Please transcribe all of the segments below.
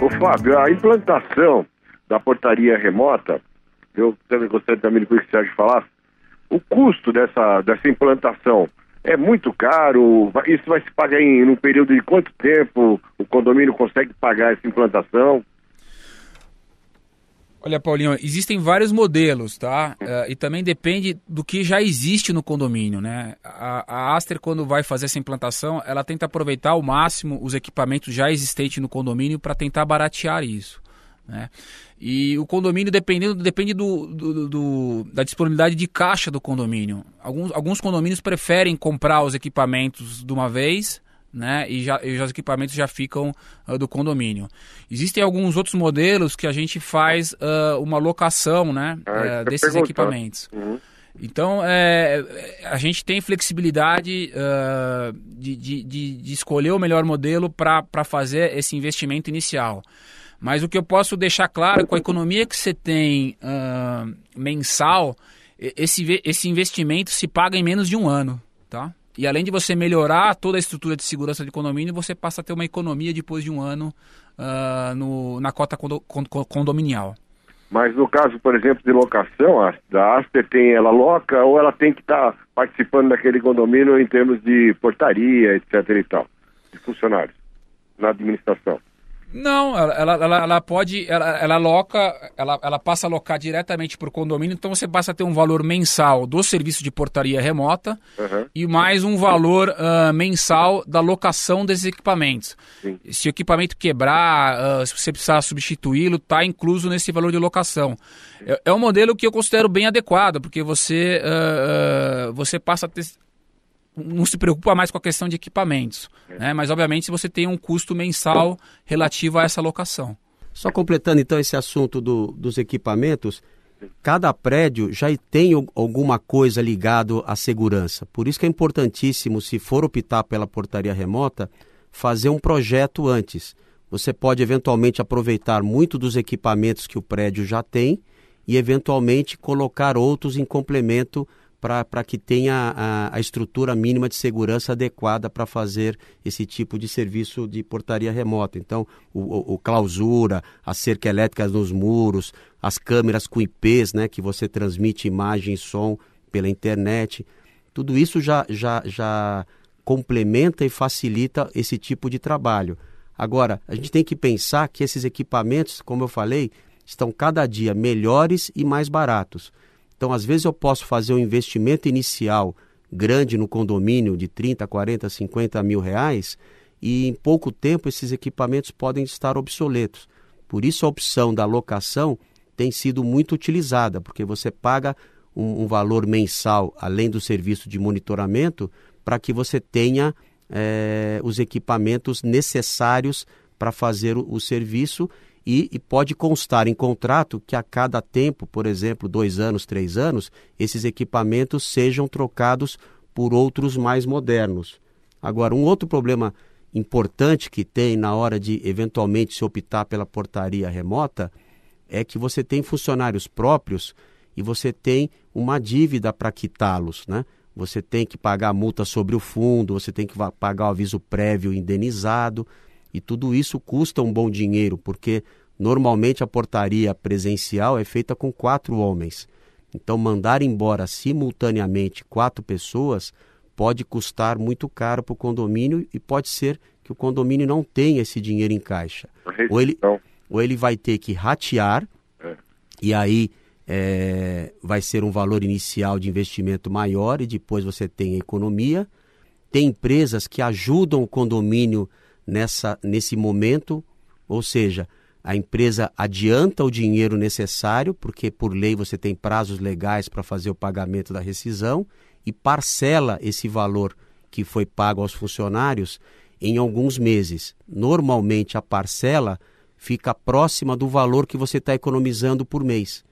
Ô Fábio, a implantação da portaria remota, eu também gostaria também que o Sérgio falasse, o custo dessa, dessa implantação é muito caro, isso vai se pagar em um período de quanto tempo o condomínio consegue pagar essa implantação? Olha, Paulinho, existem vários modelos, tá? Eh, e também depende do que já existe no condomínio, né? A, a Aster, quando vai fazer essa implantação, ela tenta aproveitar ao máximo os equipamentos já existentes no condomínio para tentar baratear isso. Né? E o condomínio dependendo, depende do, do, do, da disponibilidade de caixa do condomínio. Alguns, alguns condomínios preferem comprar os equipamentos de uma vez né? E já, e os equipamentos já ficam uh, do condomínio. Existem alguns outros modelos que a gente faz uh, uma locação, né? Ah, uh, desses pergunta. equipamentos. Uhum. Então, é, a gente tem flexibilidade uh, de, de, de, escolher o melhor modelo para fazer esse investimento inicial. Mas o que eu posso deixar claro, com a economia que você tem uh, mensal, esse, esse investimento se paga em menos de um ano, tá? E além de você melhorar toda a estrutura de segurança de condomínio, você passa a ter uma economia depois de um ano uh, no, na cota condo, condominial. Mas no caso, por exemplo, de locação, a, a Aster tem, ela loca ou ela tem que estar tá participando daquele condomínio em termos de portaria, etc e tal, de funcionários na administração? Não, ela, ela, ela, ela pode, ela, ela aloca, ela, ela passa a alocar diretamente para o condomínio, então você passa a ter um valor mensal do serviço de portaria remota uhum. e mais um valor uh, mensal da locação desses equipamentos. Sim. Se o equipamento quebrar, uh, se você precisar substituí-lo, está incluso nesse valor de locação. É, é, um modelo que eu considero bem adequado, porque você, uh, você passa a ter não se preocupa mais com a questão de equipamentos, é. né? mas obviamente você tem um custo mensal relativo a essa locação. Só completando então esse assunto do, dos equipamentos, cada prédio já tem alguma coisa ligado à segurança. Por isso que é importantíssimo, se for optar pela portaria remota, fazer um projeto antes. Você pode eventualmente aproveitar muito dos equipamentos que o prédio já tem e eventualmente colocar outros em complemento para que tenha a, a, estrutura mínima de segurança adequada para fazer esse tipo de serviço de portaria remota. Então, o, o, o, clausura, a cerca elétrica nos muros, as câmeras com IPs, né, que você transmite imagem e som pela internet, tudo isso já, já, já complementa e facilita esse tipo de trabalho. Agora, a gente tem que pensar que esses equipamentos, como eu falei, estão cada dia melhores e mais baratos. Então, às vezes, eu posso fazer um investimento inicial grande no condomínio de 30, 40, 50 mil reais e em pouco tempo esses equipamentos podem estar obsoletos. Por isso, a opção da locação tem sido muito utilizada, porque você paga um, um valor mensal além do serviço de monitoramento para que você tenha é, os equipamentos necessários para fazer o, o serviço e, e, pode constar em contrato que a cada tempo, por exemplo, dois anos, três anos, esses equipamentos sejam trocados por outros mais modernos. Agora, um outro problema importante que tem na hora de eventualmente se optar pela portaria remota é que você tem funcionários próprios e você tem uma dívida para quitá-los, né? Você tem que pagar a multa sobre o fundo, você tem que pagar o aviso prévio indenizado. E tudo isso custa um bom dinheiro, porque normalmente a portaria presencial é feita com quatro homens. Então, mandar embora simultaneamente quatro pessoas pode custar muito caro para o condomínio e pode ser que o condomínio não tenha esse dinheiro em caixa. Ou ele, ou ele vai ter que ratear, é. e aí é, vai ser um valor inicial de investimento maior, e depois você tem a economia. Tem empresas que ajudam o condomínio nessa, nesse momento, ou seja, a empresa adianta o dinheiro necessário, porque por lei você tem prazos legais para fazer o pagamento da rescisão, e parcela esse valor que foi pago aos funcionários em alguns meses. Normalmente a parcela fica próxima do valor que você está economizando por mês.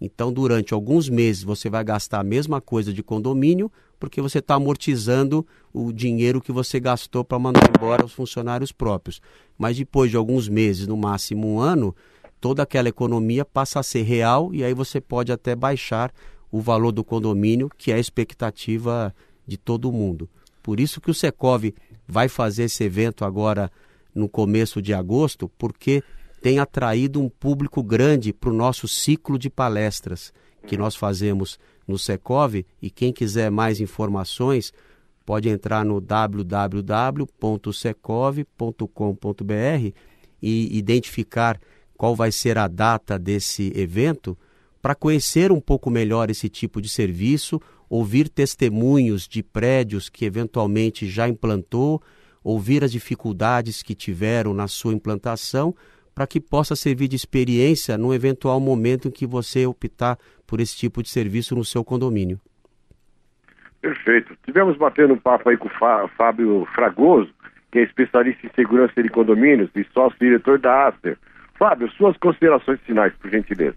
Então, durante alguns meses, você vai gastar a mesma coisa de condomínio, porque você está amortizando o dinheiro que você gastou para mandar embora os funcionários próprios. Mas depois de alguns meses, no máximo um ano, toda aquela economia passa a ser real e aí você pode até baixar o valor do condomínio, que é a expectativa de todo mundo. Por isso que o Secov vai fazer esse evento agora no começo de agosto, porque tem atraído um público grande para o nosso ciclo de palestras que nós fazemos no Secov e quem quiser mais informações, pode entrar no www.secov.com.br e identificar qual vai ser a data desse evento para conhecer um pouco melhor esse tipo de serviço, ouvir testemunhos de prédios que eventualmente já implantou, ouvir as dificuldades que tiveram na sua implantação, para que possa servir de experiência no eventual momento em que você optar por esse tipo de serviço no seu condomínio. Perfeito. Tivemos batendo um papo aí com o Fábio Fragoso, que é especialista em segurança de condomínios e sócio-diretor da Aster. Fábio, suas considerações finais, por gentileza.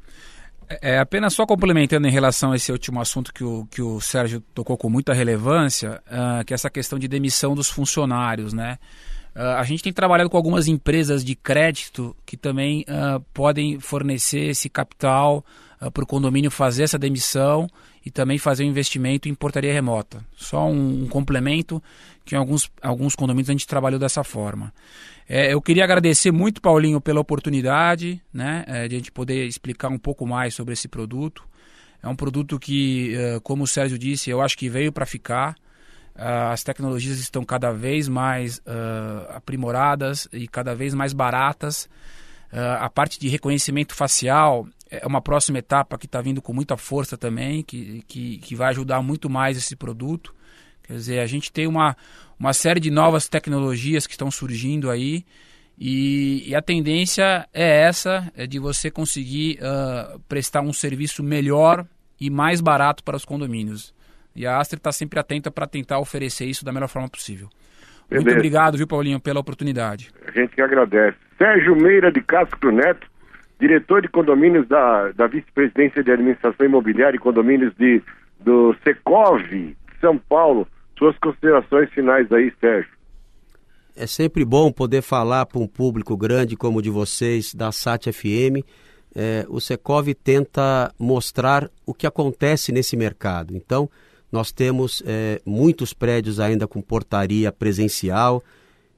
É, é, apenas só complementando em relação a esse último assunto que o, que o Sérgio tocou com muita relevância, uh, que é essa questão de demissão dos funcionários, né? Uh, a gente tem trabalhado com algumas empresas de crédito que também uh, podem fornecer esse capital para o condomínio fazer essa demissão e também fazer um investimento em portaria remota. Só um, um complemento que em alguns, alguns condomínios a gente trabalhou dessa forma. É, eu queria agradecer muito, Paulinho, pela oportunidade né, é, de a gente poder explicar um pouco mais sobre esse produto. É um produto que, é, como o Sérgio disse, eu acho que veio para ficar. Ah, as tecnologias estão cada vez mais ah, aprimoradas e cada vez mais baratas. Ah, a parte de reconhecimento facial é uma próxima etapa que está vindo com muita força também, que, que, que vai ajudar muito mais esse produto. Quer dizer, a gente tem uma, uma série de novas tecnologias que estão surgindo aí e, e a tendência é essa, é de você conseguir uh, prestar um serviço melhor e mais barato para os condomínios. E a Astra está sempre atenta para tentar oferecer isso da melhor forma possível. Beleza. Muito obrigado, viu, Paulinho, pela oportunidade. A gente que agradece. Sérgio Meira de Castro Neto, diretor de condomínios da, da Vice-Presidência de Administração Imobiliária e Condomínios de, do Secov, São Paulo. Suas considerações finais aí, Sérgio. É sempre bom poder falar para um público grande como o de vocês, da SAT FM. É, o Secov tenta mostrar o que acontece nesse mercado. Então, nós temos é, muitos prédios ainda com portaria presencial,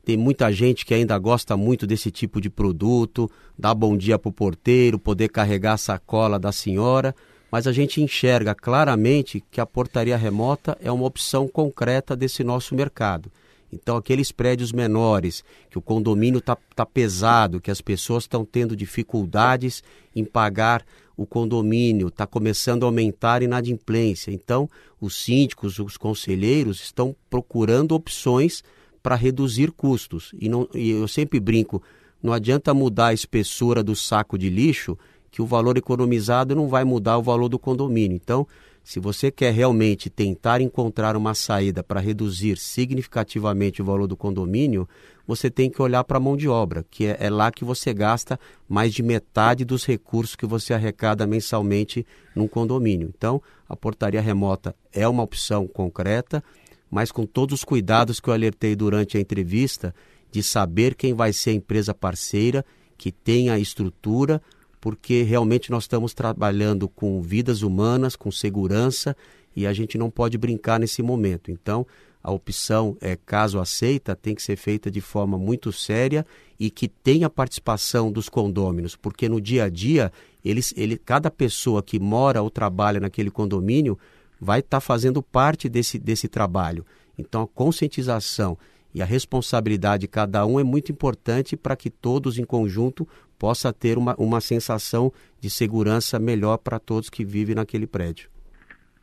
tem muita gente que ainda gosta muito desse tipo de produto, dar bom dia para o porteiro, poder carregar a sacola da senhora, mas a gente enxerga claramente que a portaria remota é uma opção concreta desse nosso mercado. Então, aqueles prédios menores, que o condomínio está tá pesado, que as pessoas estão tendo dificuldades em pagar o condomínio, está começando a aumentar a inadimplência. Então, os síndicos, os conselheiros estão procurando opções para reduzir custos. E, não, e eu sempre brinco, não adianta mudar a espessura do saco de lixo, que o valor economizado não vai mudar o valor do condomínio. Então, se você quer realmente tentar encontrar uma saída para reduzir significativamente o valor do condomínio, você tem que olhar para a mão de obra, que é, é, lá que você gasta mais de metade dos recursos que você arrecada mensalmente num condomínio. Então, a portaria remota é uma opção concreta mas com todos os cuidados que eu alertei durante a entrevista, de saber quem vai ser a empresa parceira, que tem a estrutura, porque realmente nós estamos trabalhando com vidas humanas, com segurança, e a gente não pode brincar nesse momento. Então, a opção é caso aceita, tem que ser feita de forma muito séria e que tenha participação dos condôminos, porque no dia a dia, eles, ele, cada pessoa que mora ou trabalha naquele condomínio vai estar tá fazendo parte desse, desse trabalho. Então, a conscientização e a responsabilidade de cada um é muito importante para que todos em conjunto possa ter uma, uma sensação de segurança melhor para todos que vivem naquele prédio.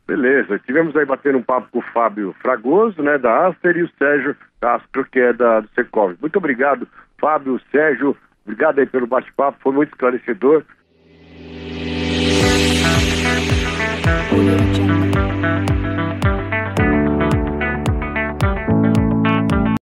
Beleza, tivemos aí batendo um papo com o Fábio Fragoso, né, da Aster, e o Sérgio Castro, que é da, do Secov. Muito obrigado, Fábio, Sérgio, obrigado aí pelo bate-papo, foi muito esclarecedor.